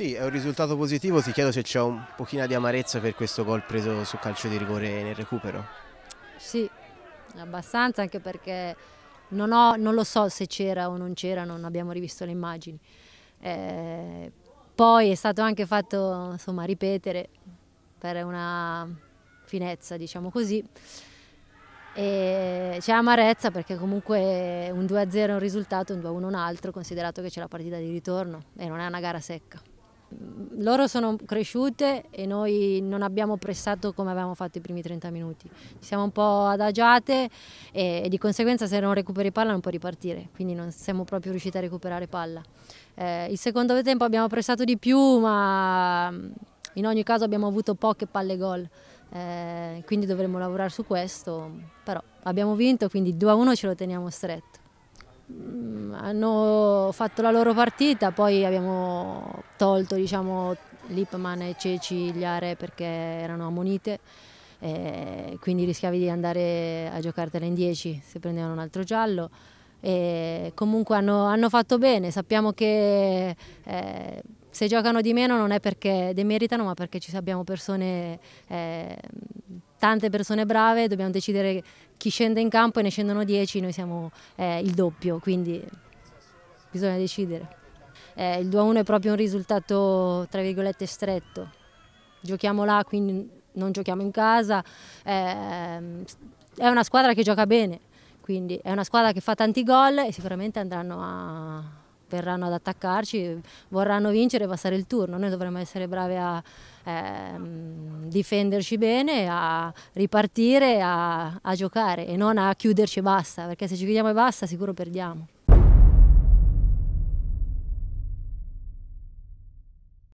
Sì, è un risultato positivo, ti chiedo se c'è un pochino di amarezza per questo gol preso su calcio di rigore nel recupero. Sì, abbastanza anche perché non, ho, non lo so se c'era o non c'era, non abbiamo rivisto le immagini. Eh, poi è stato anche fatto insomma, ripetere per una finezza, diciamo così. c'è amarezza perché comunque un 2-0 è un risultato, un 2-1 un altro, considerato che c'è la partita di ritorno e non è una gara secca loro sono cresciute e noi non abbiamo pressato come avevamo fatto i primi 30 minuti. Ci siamo un po' adagiate e, e di conseguenza se non recuperi palla non puoi ripartire, quindi non siamo proprio riusciti a recuperare palla. Eh, il secondo tempo abbiamo pressato di più, ma mm, in ogni caso abbiamo avuto poche palle gol. Eh, quindi dovremmo lavorare su questo, però abbiamo vinto, quindi 2-1 ce lo teniamo stretto hanno fatto la loro partita, poi abbiamo tolto diciamo, Lipman e Ceci gli aree perché erano ammonite, quindi rischiavi di andare a giocartela in 10 se prendevano un altro giallo. E comunque hanno, hanno, fatto bene, sappiamo che eh, se giocano di meno non è perché demeritano ma perché ci abbiamo persone, eh, tante persone brave, dobbiamo decidere chi scende in campo e ne scendono 10, noi siamo eh, il doppio, quindi bisogna decidere. Eh, il 2-1 è proprio un risultato, tra virgolette, stretto. Giochiamo là, quindi non giochiamo in casa. Eh, è una squadra che gioca bene, quindi è una squadra che fa tanti gol e sicuramente andranno a, verranno ad attaccarci, vorranno vincere e passare il turno. Noi dovremmo essere bravi a eh, difenderci bene, a ripartire, a, a giocare e non a chiuderci e basta, perché se ci chiudiamo e basta sicuro perdiamo.